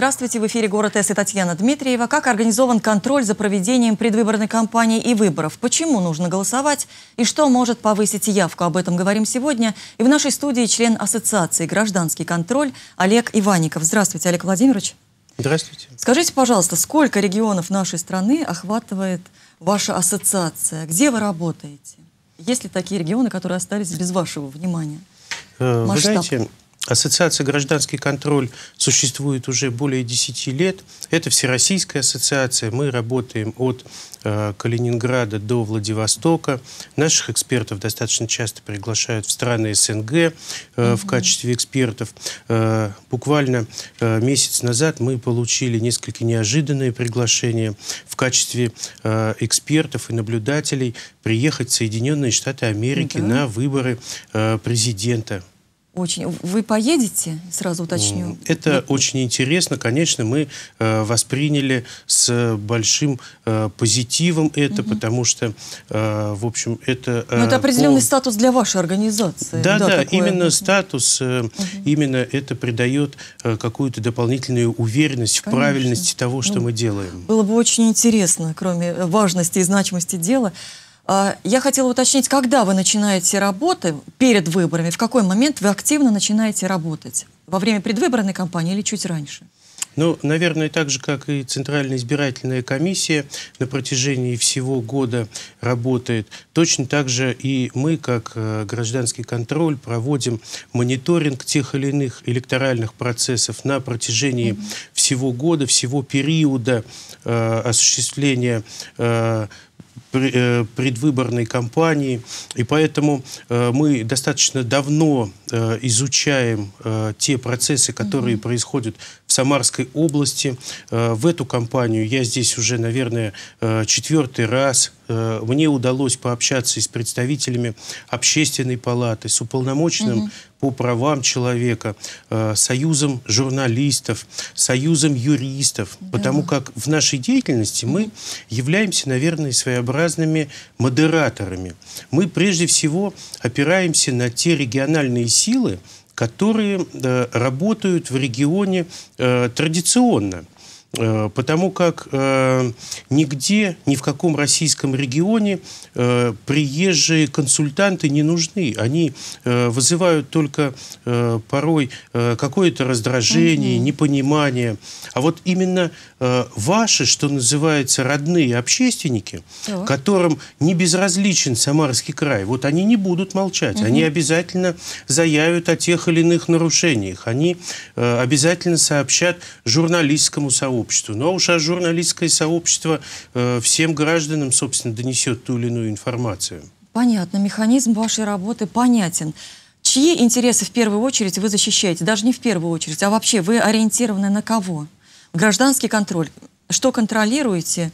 Здравствуйте, в эфире «Город С» Татьяна Дмитриева. Как организован контроль за проведением предвыборной кампании и выборов? Почему нужно голосовать? И что может повысить явку? Об этом говорим сегодня. И в нашей студии член Ассоциации «Гражданский контроль» Олег Иванников. Здравствуйте, Олег Владимирович. Здравствуйте. Скажите, пожалуйста, сколько регионов нашей страны охватывает ваша ассоциация? Где вы работаете? Есть ли такие регионы, которые остались без вашего внимания? Э, Масштаб? Вы знаете, Ассоциация «Гражданский контроль» существует уже более 10 лет. Это всероссийская ассоциация. Мы работаем от э, Калининграда до Владивостока. Наших экспертов достаточно часто приглашают в страны СНГ э, в качестве экспертов. Э, буквально э, месяц назад мы получили несколько неожиданные приглашения в качестве э, экспертов и наблюдателей приехать в Соединенные Штаты Америки mm на выборы э, президента очень. Вы поедете? Сразу уточню. Это очень интересно. Конечно, мы э, восприняли с большим э, позитивом это, угу. потому что, э, в общем, это... Э, ну, это определенный по... статус для вашей организации. Да, да, да такое... именно статус, э, угу. именно это придает э, какую-то дополнительную уверенность Конечно. в правильности того, что ну, мы делаем. Было бы очень интересно, кроме важности и значимости дела, а, я хотела уточнить, когда вы начинаете работы перед выборами, в какой момент вы активно начинаете работать? Во время предвыборной кампании или чуть раньше? Ну, наверное, так же, как и Центральная избирательная комиссия на протяжении всего года работает, точно так же и мы, как э, гражданский контроль, проводим мониторинг тех или иных электоральных процессов на протяжении mm -hmm. всего года, всего периода э, осуществления э, Э, предвыборной кампании. И поэтому э, мы достаточно давно э, изучаем те процессы, которые угу. происходят в Самарской области. В эту кампанию я здесь уже, наверное, четвертый раз Э, мне удалось пообщаться с представителями общественной палаты, с уполномоченным по правам человека, э, союзом журналистов, союзом юристов, да. потому как в нашей деятельности мы являемся, наверное, своеобразными модераторами. Мы прежде всего опираемся на те региональные силы, которые э, работают в регионе традиционно. Э, потому как э, нигде, ни в каком российском регионе э, приезжие консультанты не нужны. Они э, вызывают только э, порой э, какое-то раздражение, угу. непонимание. А вот именно э, ваши, что называется, родные общественники, так. которым не безразличен Самарский край, вот они не будут молчать. Угу. Они обязательно заявят о тех или иных нарушениях. Они э, обязательно сообщат журналистскому сообществу сообществу. Ну а уж а журналистское сообщество э, всем гражданам, собственно, донесет ту или иную информацию. Понятно, механизм вашей работы понятен. Чьи интересы в первую очередь вы защищаете? Даже не в первую очередь, а вообще вы ориентированы на кого? Гражданский контроль. Что контролируете?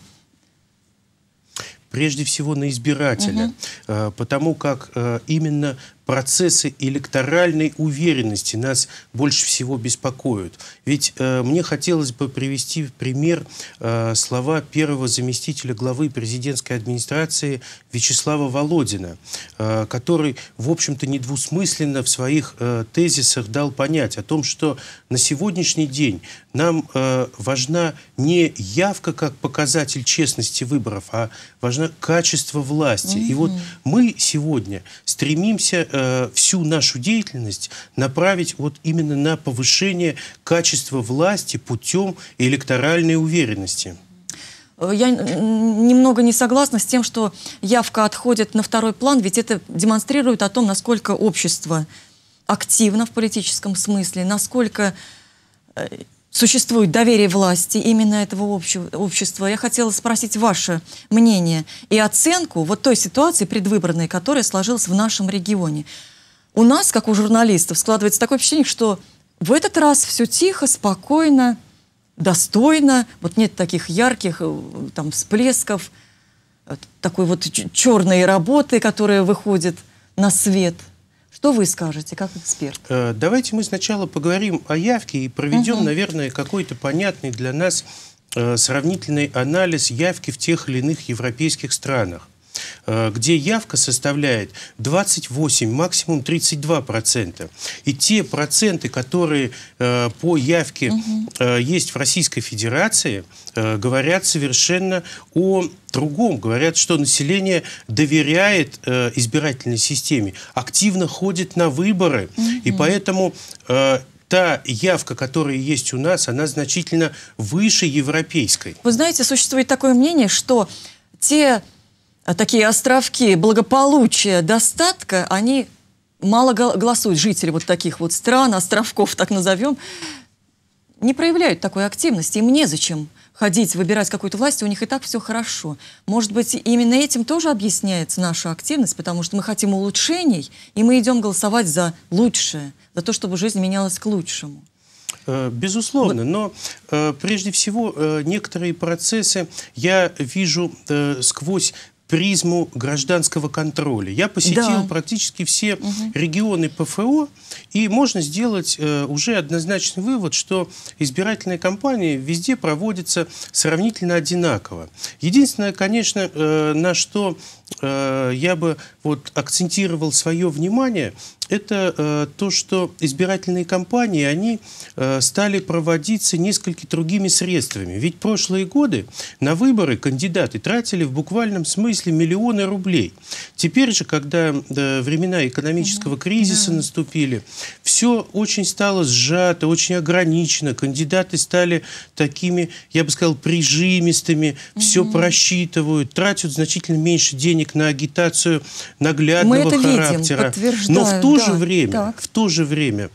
прежде всего на избирателя, угу. потому как э, именно процессы электоральной уверенности нас больше всего беспокоят. Ведь э, мне хотелось бы привести в пример э, слова первого заместителя главы президентской администрации Вячеслава Володина, э, который, в общем-то, недвусмысленно в своих э, тезисах дал понять о том, что на сегодняшний день нам э, важна не явка как показатель честности выборов, а важно качество власти. Mm-hmm. И вот мы сегодня стремимся э, Э, всю нашу деятельность направить вот именно на повышение качества власти путем электоральной уверенности. Э, я немного не согласна с тем, что явка отходит на второй план, ведь это демонстрирует о том, насколько общество активно в политическом смысле, насколько э, существует доверие власти именно этого общества. Я хотела спросить ваше мнение и оценку вот той ситуации предвыборной, которая сложилась в нашем регионе. У нас, как у журналистов, складывается такое впечатление, что в этот раз все тихо, спокойно, достойно. Вот нет таких ярких э, там всплесков, э, такой вот черной работы, которая выходит на свет – что вы скажете как эксперт? Э, давайте мы сначала поговорим о явке и проведем, угу. наверное, какой-то понятный для нас э, сравнительный анализ явки в тех или иных европейских странах. Э, где явка составляет 28, максимум 32%. И те проценты, которые э, по явке угу. есть в Российской Федерации, говорят совершенно о другом. Говорят, что население доверяет избирательной системе, активно ходит на выборы. mm И поэтому та явка, которая есть у нас, она значительно выше европейской. Вы знаете, существует такое мнение, что те а такие островки благополучия, достатка, они мало голосуют, жители вот таких вот стран, островков, так назовем, не проявляют такой активности, им незачем ходить, выбирать какую-то власть, у них и так все хорошо. Может быть, именно этим тоже объясняется наша активность, потому что мы хотим улучшений, и мы идем голосовать за лучшее, за то, чтобы жизнь менялась к лучшему. Э, безусловно, но э, прежде всего э, некоторые процессы я вижу сквозь призму гражданского контроля. Я посетил да. практически все угу. регионы ПФО, и можно сделать э, уже однозначный вывод, что избирательные кампании везде проводятся сравнительно одинаково. Единственное, конечно, э, на что Э, я бы вот акцентировал свое внимание, это э, то, что избирательные кампании, они э, стали проводиться несколько другими средствами. Ведь прошлые годы на выборы кандидаты тратили в буквальном смысле миллионы рублей. Теперь же, когда времена экономического кризиса да. наступили, все очень стало сжато, очень ограничено. Кандидаты стали такими, я бы сказал, прижимистыми, mm -hmm. все просчитывают, тратят значительно меньше денег денег на агитацию наглядного Мы это характера. Видим, Но в то да, же время, так. в то же время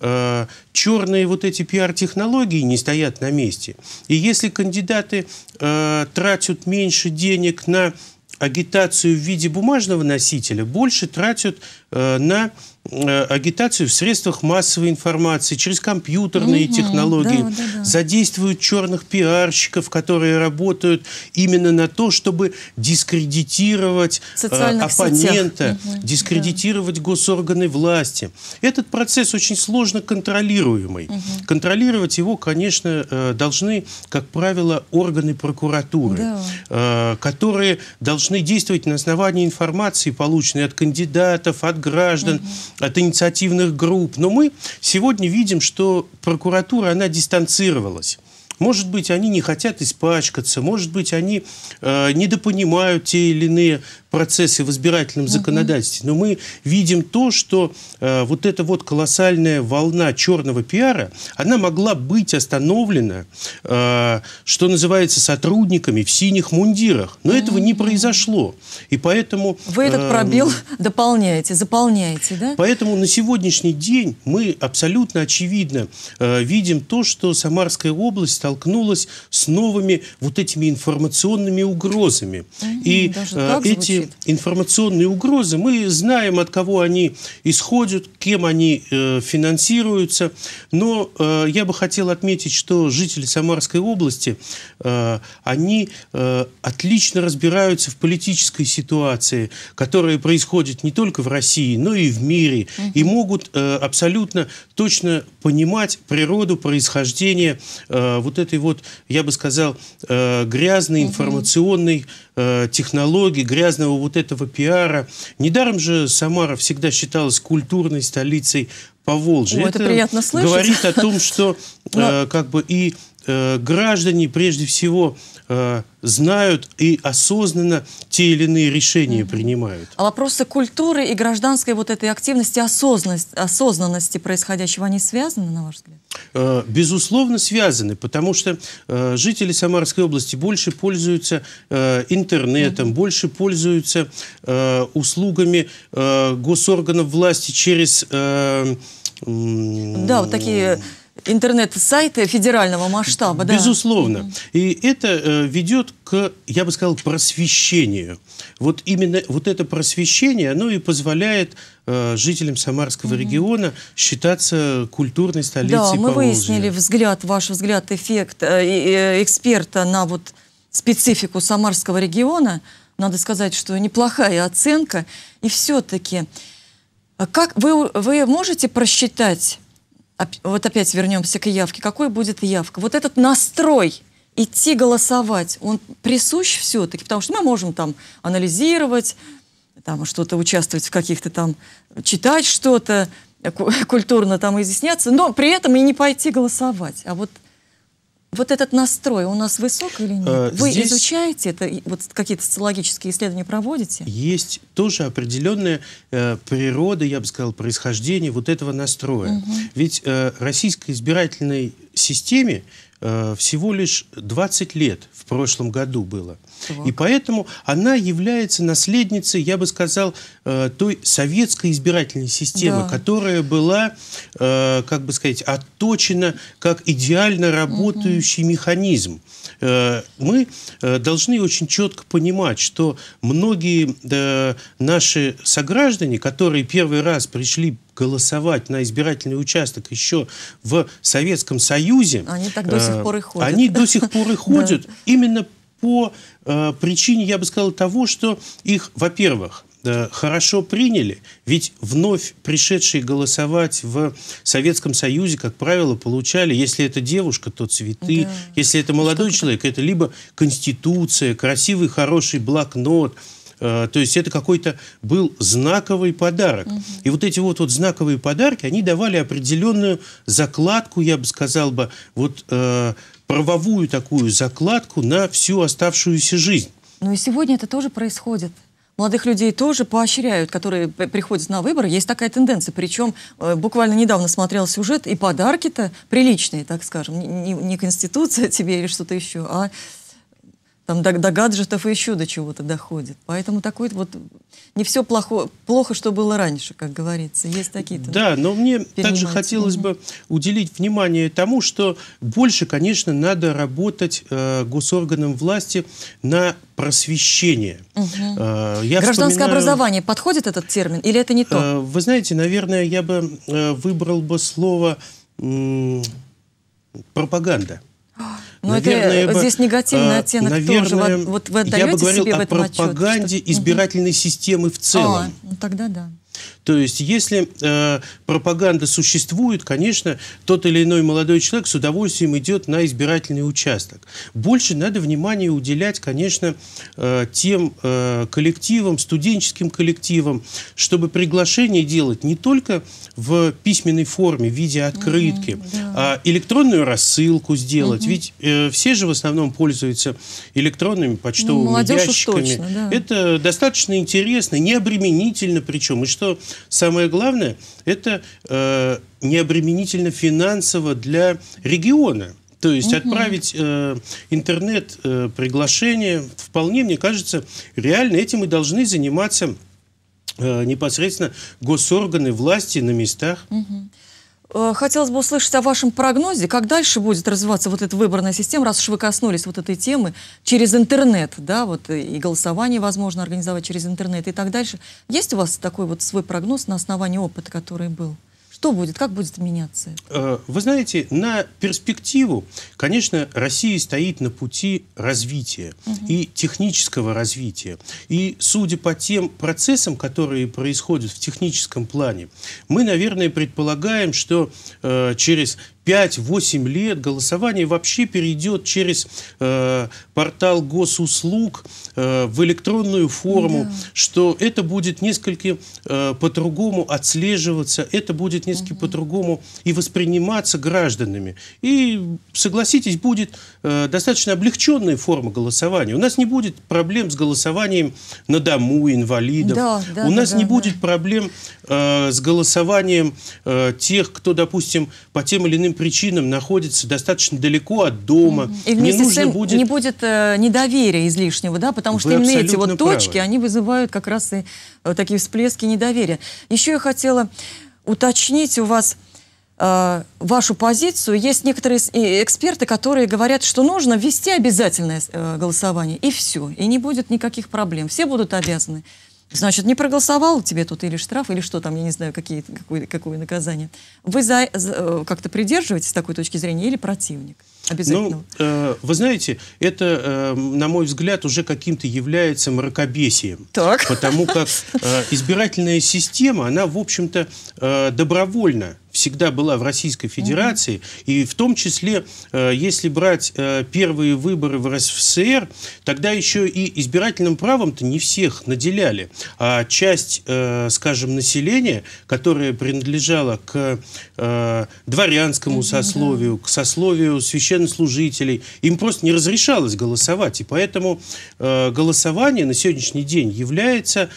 э, черные вот эти пиар-технологии не стоят на месте. И если кандидаты э, тратят меньше денег на агитацию в виде бумажного носителя, больше тратят э, на Э, агитацию в средствах массовой информации, через компьютерные угу, технологии, да, да, да. задействуют черных пиарщиков, которые работают именно на то, чтобы дискредитировать э, оппонента, угу, дискредитировать да. госорганы власти. Этот процесс очень сложно контролируемый. Угу. Контролировать его, конечно, э, должны, как правило, органы прокуратуры, да. которые должны действовать на основании информации, полученной от кандидатов, от граждан. Угу от инициативных групп. Но мы сегодня видим, что прокуратура, она дистанцировалась. Может быть, они не хотят испачкаться, может быть, они э, недопонимают те или иные процессы в избирательном законодательстве, но мы видим то, что э, вот эта вот колоссальная волна черного пиара, она могла быть остановлена, э, что называется, сотрудниками в синих мундирах. Но этого не произошло. И поэтому... Вы этот э, пробел э, дополняете, заполняете, да? Поэтому на сегодняшний день мы абсолютно очевидно э, видим то, что Самарская область столкнулась с новыми вот этими информационными угрозами. И э, эти информационные угрозы, мы знаем, от кого они исходят, кем они э, финансируются. Но э, я бы хотел отметить, что жители Самарской области, э, они э, отлично разбираются в политической ситуации, которая происходит не только в России, но и в мире, угу. и могут э, абсолютно точно понимать природу происхождения э, вот этой вот, я бы сказал, э, грязной информационной э, технологии, грязного вот этого пиара. Недаром же Самара всегда считалась культурной столицей Поволжья. это, это приятно слышать. Говорит о том, что ну, э, как бы и э, граждане прежде всего э, знают и осознанно те или иные решения mm -hmm. принимают. А вопросы культуры и гражданской вот этой активности, осознанности, осознанности происходящего, они связаны, на ваш взгляд? Э, безусловно, связаны, потому что э, жители Самарской области больше пользуются э, интернетом, mm -hmm. больше пользуются э, услугами э, госорганов власти через... Э, да, вот такие интернет-сайты федерального масштаба. Да? Безусловно. И это э, ведет к, я бы сказал, просвещению. Вот именно вот это просвещение, оно и позволяет э, жителям Самарского угу. региона считаться культурной столицей Да, мы Поволжья. выяснили взгляд, ваш взгляд, эффект э, э эксперта на вот специфику Самарского региона. Надо сказать, что неплохая оценка. И все-таки, а как вы, вы можете просчитать вот опять вернемся к явке. Какой будет явка? Вот этот настрой идти голосовать, он присущ все-таки, потому что мы можем там анализировать, там что-то участвовать в каких-то там, читать что-то, культурно там изъясняться, но при этом и не пойти голосовать. А вот вот этот настрой у нас высок или нет? Э, Вы здесь... изучаете это, вот какие-то социологические исследования проводите? Есть тоже определенная э, природа, я бы сказал, происхождение вот этого настроя. Угу. Ведь э, российской избирательной системе Э, всего лишь 20 лет в прошлом году было. И поэтому она является наследницей, я бы сказал, э, той советской избирательной системы, да. которая была, э, как бы сказать, отточена как идеально работающий угу. механизм. Мы должны очень четко понимать, что многие наши сограждане, которые первый раз пришли голосовать на избирательный участок еще в Советском Союзе, они так до сих пор и э, ходят. Они до сих пор и ходят именно по э, причине, я бы сказал, того, что их, во-первых, э, хорошо приняли, ведь вновь пришедшие голосовать в Советском Союзе, как правило, получали, если это девушка, то цветы, да. если это молодой человек, это либо конституция, красивый, хороший блокнот, Э, то есть это какой-то был знаковый подарок. Угу. И вот эти вот, вот знаковые подарки, они давали определенную закладку, я бы сказал бы, вот э, правовую такую закладку на всю оставшуюся жизнь. Ну и сегодня это тоже происходит. Молодых людей тоже поощряют, которые приходят на выборы. Есть такая тенденция. Причем э, буквально недавно смотрел сюжет, и подарки-то приличные, так скажем. Не, не, не Конституция тебе или что-то еще, а там до, до гаджетов и еще до чего-то доходит. Поэтому такой вот не все плохо, плохо, что было раньше, как говорится. Есть такие-то. Да, но мне также хотелось бы уделить внимание тому, что больше, конечно, надо работать э, госорганам власти на просвещение. Угу. Э, я Гражданское вспоминаю... образование подходит этот термин или это не то? Э, вы знаете, наверное, я бы э, выбрал бы слово э, пропаганда. Но ну, наверное, это, бы, здесь негативный а, оттенок наверное, тоже. Вот, вот вы я бы говорил себе о пропаганде отчет, что... избирательной угу. системы в а, целом. А, ну тогда да. То есть, если э, пропаганда существует, конечно, тот или иной молодой человек с удовольствием идет на избирательный участок. Больше надо внимания уделять, конечно, э, тем э, коллективам, студенческим коллективам, чтобы приглашение делать не только в письменной форме, в виде открытки, угу, да. а электронную рассылку сделать. Угу. Ведь э, все же в основном пользуются электронными почтовыми ну, ящиками. Точно, да. Это достаточно интересно, необременительно причем. И что Самое главное, это э, необременительно финансово для региона. То есть угу. отправить э, интернет-приглашение э, вполне, мне кажется, реально этим и должны заниматься э, непосредственно госорганы власти на местах. Угу. Э, хотелось бы услышать о вашем прогнозе, как дальше будет развиваться вот эта выборная система, раз уж вы коснулись вот этой темы, через интернет, да, вот э, и голосование возможно организовать через интернет и так дальше. Есть у вас такой вот свой прогноз на основании опыта, который был? Что будет? Как будет меняться? Э, вы знаете, на перспективу, конечно, Россия стоит на пути развития угу. и технического развития. И судя по тем процессам, которые происходят в техническом плане, мы, наверное, предполагаем, что э, через 5-8 лет голосование вообще перейдет через э, портал госуслуг э, в электронную форму, да. что это будет несколько э, по-другому отслеживаться, это будет несколько угу. по-другому и восприниматься гражданами. И, согласитесь, будет э, достаточно облегченная форма голосования. У нас не будет проблем с голосованием на дому инвалидов. Да, да, У нас да, не да, будет да. проблем э, с голосованием э, тех, кто, допустим, по тем или иным причинам находится достаточно далеко от дома. И не нужно будет... не будет э, недоверия излишнего, да, потому Вы что именно эти вот правы. точки, они вызывают как раз и э, такие всплески недоверия. Еще я хотела уточнить у вас э, вашу позицию. Есть некоторые эксперты, которые говорят, что нужно ввести обязательное э, голосование, и все, и не будет никаких проблем. Все будут обязаны. Значит, не проголосовал, тебе тут или штраф, или что там, я не знаю, какие, какое, какое наказание. Вы за, за, э, как-то придерживаетесь такой точки зрения или противник? Обязательно. Ну, э, вы знаете, это, э, на мой взгляд, уже каким-то является мракобесием. Так. Потому как э, избирательная система, она, в общем-то, э, добровольна всегда была в Российской Федерации, угу. и в том числе, э, если брать э, первые выборы в РСФСР, тогда еще и избирательным правом-то не всех наделяли, а часть, э, скажем, населения, которое принадлежало к дворянскому сословию, к сословию священнослужителей, им просто не разрешалось голосовать, и поэтому голосование на сегодняшний день является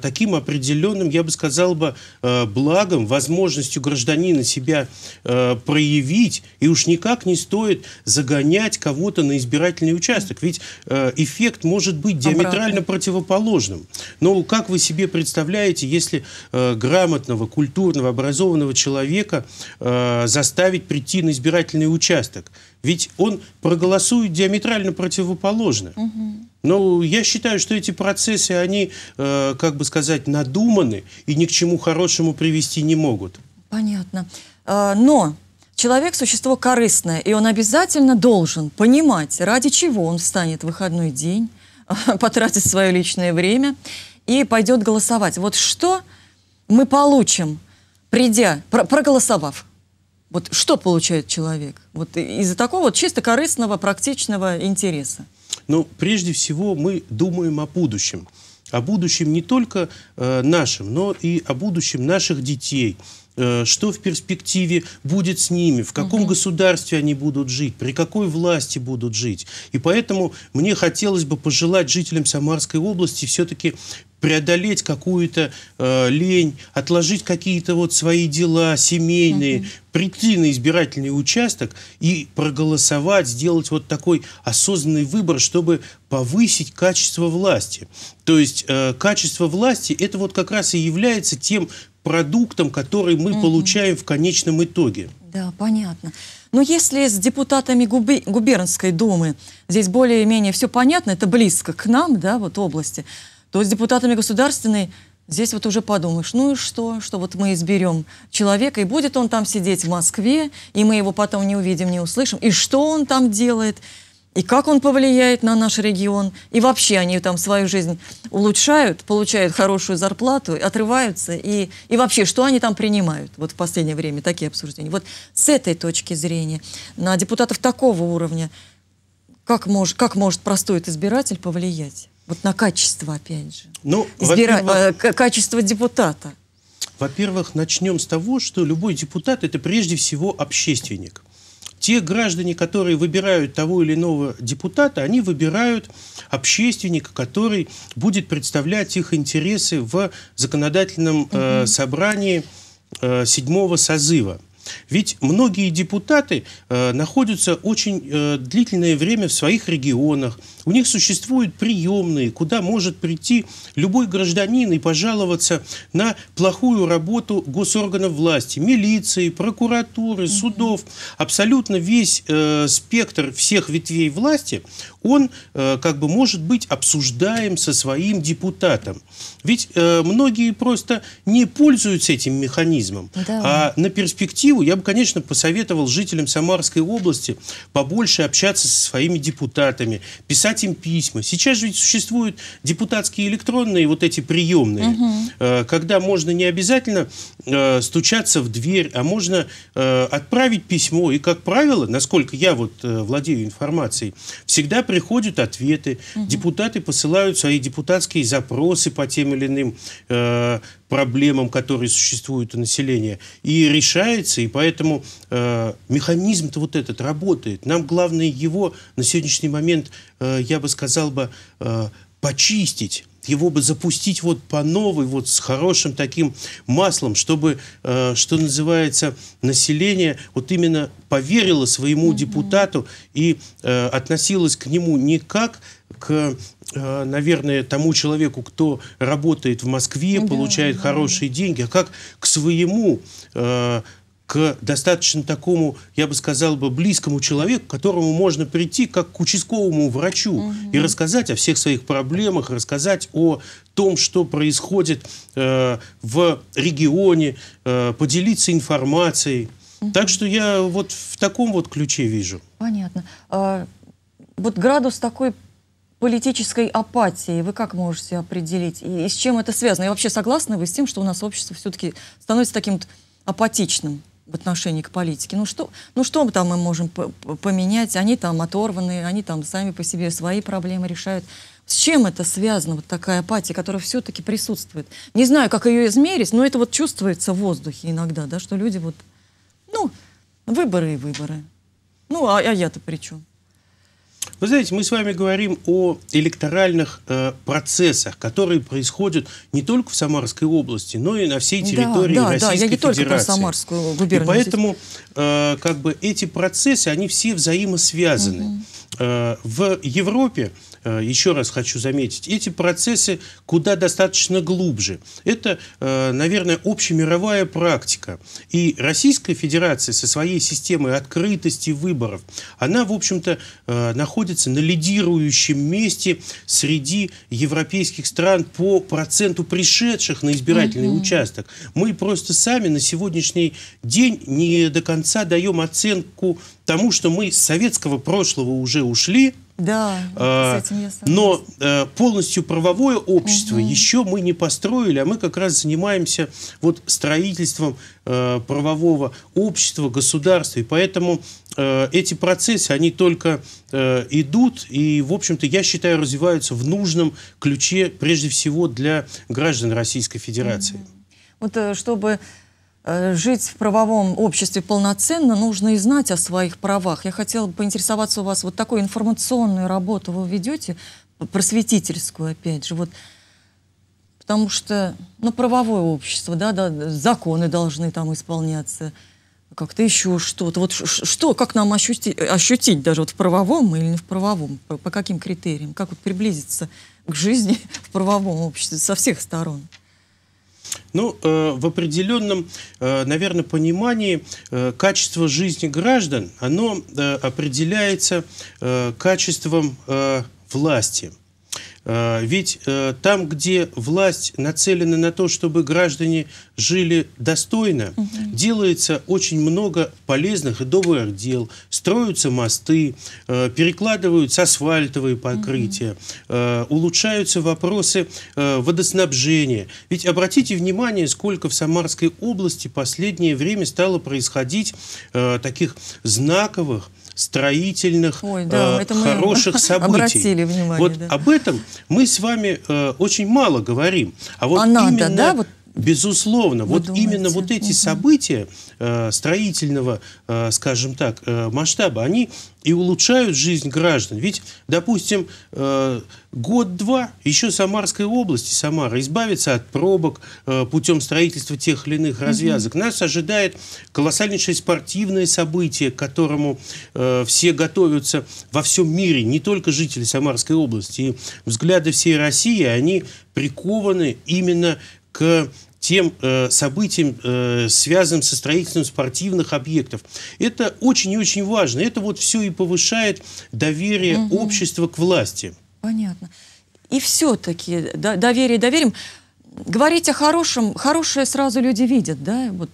таким определенным, я бы сказал бы, благом, возможностью гражданина гражданина себя э, проявить, и уж никак не стоит загонять кого-то на избирательный участок. Ведь э, эффект может быть диаметрально Обратно. противоположным. Но как вы себе представляете, если э, грамотного, культурного, образованного человека э, заставить прийти на избирательный участок? Ведь он проголосует диаметрально противоположно. Угу. Ну, Но я считаю, что эти процессы, они, э, как бы сказать, надуманы и ни к чему хорошему привести не могут. Понятно. А, но человек – существо корыстное, и он обязательно должен понимать, ради чего он встанет в выходной день, потратит свое личное время и пойдет голосовать. Вот что мы получим, придя, проголосовав? Вот что получает человек вот из-за такого вот чисто корыстного, практичного интереса? Ну, прежде всего, мы думаем о будущем. О будущем не только э, нашем, но и о будущем наших детей – Э, что в перспективе будет с ними, в каком угу. государстве они будут жить, при какой власти будут жить. И поэтому мне хотелось бы пожелать жителям Самарской области все-таки преодолеть какую-то э, лень, отложить какие-то вот свои дела семейные, угу. прийти на избирательный участок и проголосовать, сделать вот такой осознанный выбор, чтобы повысить качество власти. То есть э, качество власти это вот как раз и является тем продуктом, который мы угу. получаем в конечном итоге. Да, понятно. Но если с депутатами губи губернской думы здесь более-менее все понятно, это близко к нам, да, вот области, то с депутатами государственной здесь вот уже подумаешь, ну и что, что вот мы изберем человека, и будет он там сидеть в Москве, и мы его потом не увидим, не услышим, и что он там делает – и как он повлияет на наш регион, и вообще они там свою жизнь улучшают, получают хорошую зарплату, отрываются, и, и вообще, что они там принимают, вот в последнее время такие обсуждения. Вот с этой точки зрения, на депутатов такого уровня, как, мож, как может простой избиратель повлиять? Вот на качество, опять же. Ну, Избира... Э, качество депутата. Во-первых, начнем с того, что любой депутат – это прежде всего общественник те граждане, которые выбирают того или иного депутата, они выбирают общественника, который будет представлять их интересы в законодательном э, собрании э, седьмого созыва. Ведь многие депутаты э, находятся очень э, длительное время в своих регионах. У них существуют приемные, куда может прийти любой гражданин и пожаловаться на плохую работу госорганов власти, милиции, прокуратуры, судов. Абсолютно весь э, спектр всех ветвей власти он э, как бы может быть обсуждаем со своим депутатом. Ведь э, многие просто не пользуются этим механизмом. Да. А на перспективу я бы, конечно, посоветовал жителям Самарской области побольше общаться со своими депутатами, писать им письма. Сейчас же ведь существуют депутатские электронные вот эти приемные, угу. э, когда можно не обязательно э, стучаться в дверь, а можно э, отправить письмо. И, как правило, насколько я вот э, владею информацией, всегда при приходят ответы, угу. депутаты посылают свои депутатские запросы по тем или иным э, проблемам, которые существуют у населения, и решается, и поэтому э, механизм-то вот этот работает. Нам главное его на сегодняшний момент, э, я бы сказал бы, э, почистить его бы запустить вот по новой, вот с хорошим таким маслом, чтобы, э, что называется, население вот именно поверило своему mm-hmm. депутату и э, относилось к нему не как к, э, наверное, тому человеку, кто работает в Москве, да, получает да. хорошие деньги, а как к своему э, к достаточно такому, я бы сказал бы, близкому человеку, к которому можно прийти как к участковому врачу угу. и рассказать о всех своих проблемах, рассказать о том, что происходит э, в регионе, э, поделиться информацией. Угу. Так что я вот в таком вот ключе вижу. Понятно. А, вот градус такой политической апатии вы как можете определить? И, и с чем это связано? И вообще согласны вы с тем, что у нас общество все-таки становится таким апатичным? в отношении к политике. Ну что, ну что там мы можем поменять? Они там оторваны, они там сами по себе свои проблемы решают. С чем это связано, вот такая апатия, которая все-таки присутствует? Не знаю, как ее измерить, но это вот чувствуется в воздухе иногда, да, что люди вот, ну, выборы и выборы. Ну, а, а я-то при чем? Вы знаете, мы с вами говорим о электоральных э, процессах, которые происходят не только в Самарской области, но и на всей территории да, да, Российской да, я не Федерации. Только про Самарскую губернию. И поэтому э, как бы эти процессы, они все взаимосвязаны. Угу. Э, в Европе Э, еще раз хочу заметить, эти процессы куда достаточно глубже. Это, э, наверное, общемировая практика. И Российская Федерация со своей системой открытости выборов, она, в общем-то, э, находится на лидирующем месте среди европейских стран по проценту пришедших на избирательный угу. участок. Мы просто сами на сегодняшний день не до конца даем оценку тому, что мы с советского прошлого уже ушли, да, а, Но а, полностью правовое общество угу. еще мы не построили, а мы как раз занимаемся вот строительством а, правового общества, государства. И поэтому а, эти процессы, они только а, идут и, в общем-то, я считаю, развиваются в нужном ключе, прежде всего, для граждан Российской Федерации. Угу. Вот чтобы Э, жить в правовом обществе полноценно, нужно и знать о своих правах. Я хотела бы поинтересоваться у вас, вот такую информационную работу вы ведете, просветительскую, опять же, вот, потому что, ну, правовое общество, да, да законы должны там исполняться, как-то еще что-то. Вот что, как нам ощутить, ощутить даже вот в правовом или не в правовом, по, по каким критериям, как вот приблизиться к жизни в правовом обществе со всех сторон? Ну, э, в определенном, э, наверное, понимании э, качество жизни граждан, оно определяется качеством власти. Э, ведь э, там, где власть нацелена на то, чтобы граждане жили достойно, угу. делается очень много полезных и добрых дел. Строятся мосты, э, перекладываются асфальтовые покрытия, угу. улучшаются вопросы водоснабжения. Ведь обратите внимание, сколько в Самарской области последнее время стало происходить таких знаковых строительных, Ой, да, э, это хороших событий. Обратили внимание, вот да. об этом мы с вами э, очень мало говорим. А вот а именно да? Вот Безусловно, Вы вот думаете? именно вот эти угу. события э, строительного, э, скажем так, э, масштаба, они и улучшают жизнь граждан. Ведь, допустим, э, год-два еще Самарской области, Самара, избавится от пробок э, путем строительства тех или иных развязок. Угу. Нас ожидает колоссальнейшее спортивное событие, к которому э, все готовятся во всем мире, не только жители Самарской области. И взгляды всей России, они прикованы именно к тем э, событиям, э, связанным со строительством спортивных объектов. Это очень и очень важно. Это вот все и повышает доверие угу. общества к власти. Понятно. И все-таки да, доверие доверим. Говорить о хорошем, хорошее сразу люди видят, да? Вот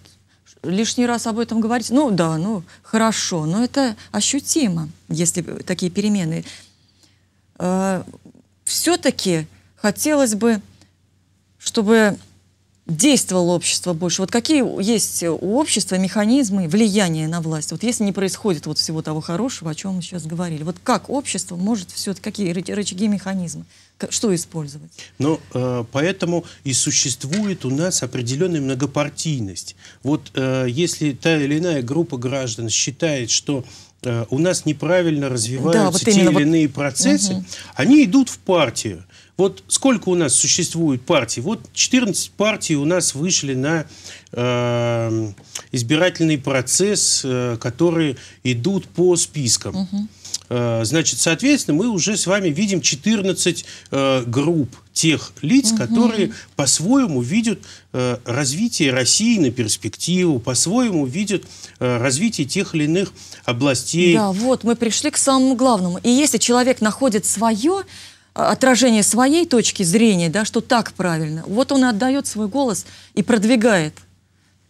лишний раз об этом говорить, ну да, ну хорошо, но это ощутимо, если такие перемены. Э, Все-таки хотелось бы, чтобы действовало общество больше? Вот какие есть у общества механизмы влияния на власть? Вот если не происходит вот всего того хорошего, о чем мы сейчас говорили, вот как общество может все-таки, какие рычаги механизмы, что использовать? Ну, э, поэтому и существует у нас определенная многопартийность. Вот э, если та или иная группа граждан считает, что э, у нас неправильно развиваются да, вот те или вот... иные процессы, угу. они идут в партию. Вот сколько у нас существует партий? Вот 14 партий у нас вышли на э, избирательный процесс, э, которые идут по спискам. Угу. Э, значит, соответственно, мы уже с вами видим 14 э, групп тех лиц, угу. которые по-своему видят э, развитие России на перспективу, по-своему видят э, развитие тех или иных областей. Да, вот мы пришли к самому главному. И если человек находит свое, а, отражение своей точки зрения, да, что так правильно, вот он отдает свой голос и продвигает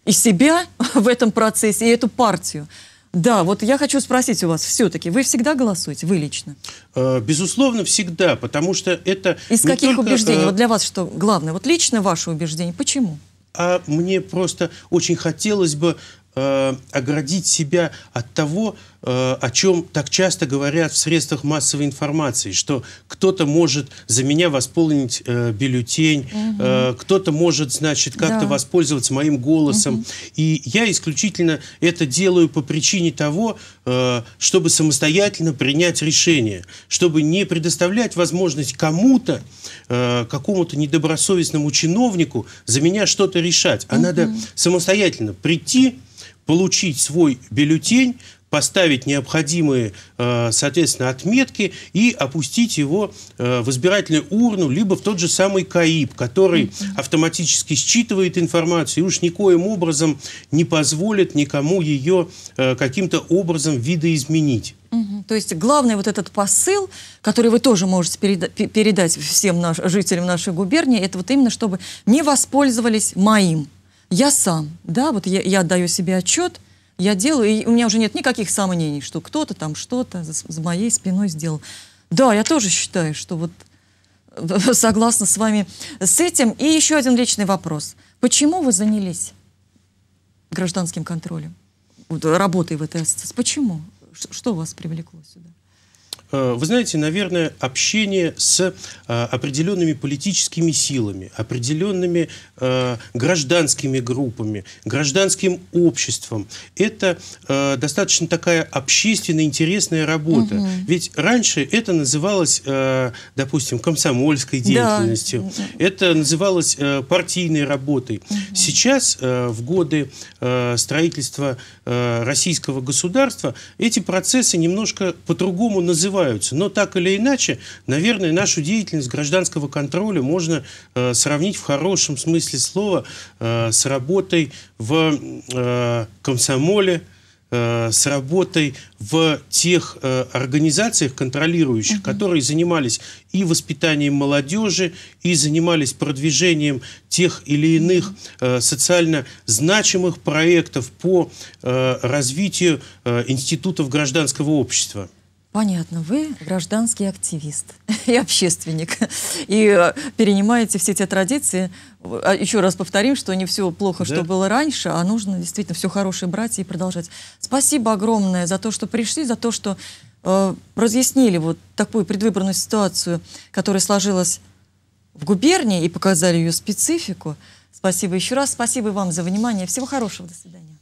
и себя в этом процессе, и эту партию. Да, вот я хочу спросить у вас все-таки, вы всегда голосуете, вы лично? Э, безусловно, всегда, потому что это... Из каких только... убеждений? Э, вот для вас что главное? Вот лично ваше убеждение, почему? а мне просто очень хотелось бы э, оградить себя от того, э, о чем так часто говорят в средствах массовой информации, что кто-то может за меня восполнить э, бюллетень, угу. э, кто-то может, значит, как-то да. воспользоваться моим голосом. Угу. И я исключительно это делаю по причине того, э, чтобы самостоятельно принять решение, чтобы не предоставлять возможность кому-то, э, какому-то недобросовестному чиновнику за меня что-то решать, а угу. надо самостоятельно прийти получить свой бюллетень, поставить необходимые, э, соответственно, отметки и опустить его э, в избирательную урну, либо в тот же самый КАИП, который автоматически считывает информацию и уж никоим образом не позволит никому ее э, каким-то образом видоизменить. Угу. То есть главный вот этот посыл, который вы тоже можете переда передать всем наш жителям нашей губернии, это вот именно, чтобы не воспользовались моим я сам, да, вот я, я отдаю себе отчет, я делаю, и у меня уже нет никаких сомнений, что кто-то там что-то за, за моей спиной сделал. Да, я тоже считаю, что вот согласна с вами с этим. И еще один личный вопрос. Почему вы занялись гражданским контролем, работой в этой ассоциации? Почему? Что вас привлекло сюда? Э, вы знаете, наверное, общение с э, определенными политическими силами, определенными э, гражданскими группами, гражданским обществом. Это достаточно такая общественно интересная работа. Угу. Ведь раньше это называлось, допустим, комсомольской деятельностью, да. это называлось партийной работой. Угу. Сейчас, в годы строительства российского государства, эти процессы немножко по-другому называются отзываются. Но так или иначе, наверное, нашу деятельность гражданского контроля можно э, сравнить в хорошем смысле слова э, с работой в э, комсомоле, э, с работой в тех э, организациях контролирующих, угу. которые занимались и воспитанием молодежи, и занимались продвижением тех или иных э, социально значимых проектов по э, развитию э, институтов гражданского общества. Понятно, вы гражданский активист и общественник, и э, перенимаете все те традиции. А, еще раз повторим, что не все плохо, да. что было раньше, а нужно действительно все хорошее брать и продолжать. Спасибо огромное за то, что пришли, за то, что э, разъяснили вот такую предвыборную ситуацию, которая сложилась в губернии и показали ее специфику. Спасибо еще раз, спасибо вам за внимание. Всего хорошего, до свидания.